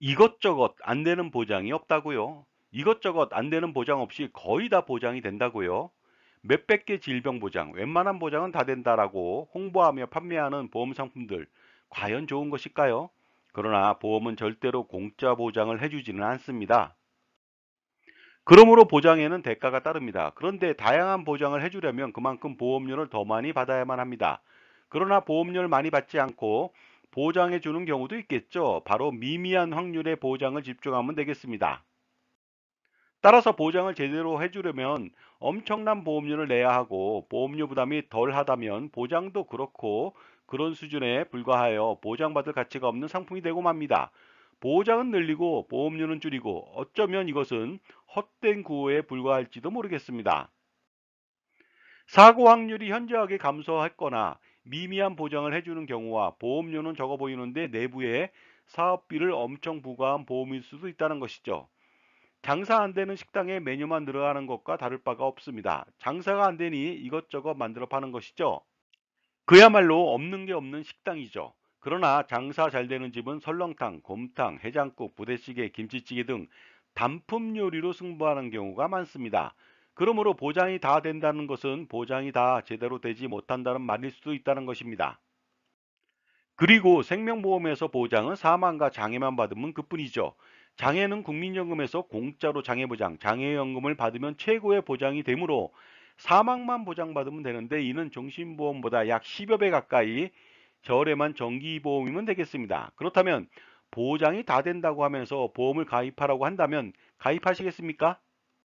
이것저것 안 되는 보장이 없다고요. 이것저것 안 되는 보장 없이 거의 다 보장이 된다고요. 몇백 개 질병 보장, 웬만한 보장은 다 된다라고 홍보하며 판매하는 보험 상품들 과연 좋은 것일까요? 그러나 보험은 절대로 공짜 보장을 해주지는 않습니다. 그러므로 보장에는 대가가 따릅니다. 그런데 다양한 보장을 해주려면 그만큼 보험료를 더 많이 받아야만 합니다. 그러나 보험료를 많이 받지 않고 보장해 주는 경우도 있겠죠. 바로 미미한 확률의 보장을 집중하면 되겠습니다. 따라서 보장을 제대로 해주려면 엄청난 보험료를 내야 하고 보험료 부담이 덜하다면 보장도 그렇고 그런 수준에 불과하여 보장받을 가치가 없는 상품이 되고 맙니다. 보장은 늘리고 보험료는 줄이고 어쩌면 이것은 헛된 구호에 불과할지도 모르겠습니다. 사고 확률이 현저하게 감소했거나 미미한 보장을 해주는 경우와 보험료는 적어 보이는데 내부에 사업비를 엄청 부과한 보험일 수도 있다는 것이죠. 장사 안 되는 식당에 메뉴만 늘어가는 것과 다를 바가 없습니다. 장사가 안 되니 이것저것 만들어 파는 것이죠. 그야말로 없는 게 없는 식당이죠. 그러나 장사 잘 되는 집은 설렁탕, 곰탕, 해장국, 부대찌개, 김치찌개 등 단품 요리로 승부하는 경우가 많습니다. 그러므로 보장이 다 된다는 것은 보장이 다 제대로 되지 못한다는 말일 수도 있다는 것입니다. 그리고 생명보험에서 보장은 사망과 장애만 받으면 그뿐이죠. 장애는 국민연금에서 공짜로 장애보장, 장애연금을 받으면 최고의 보장이 되므로 사망만 보장받으면 되는데 이는 정신보험보다 약 10여 배 가까이 저렴한 정기보험이면 되겠습니다. 그렇다면 보장이 다 된다고 하면서 보험을 가입하라고 한다면 가입하시겠습니까?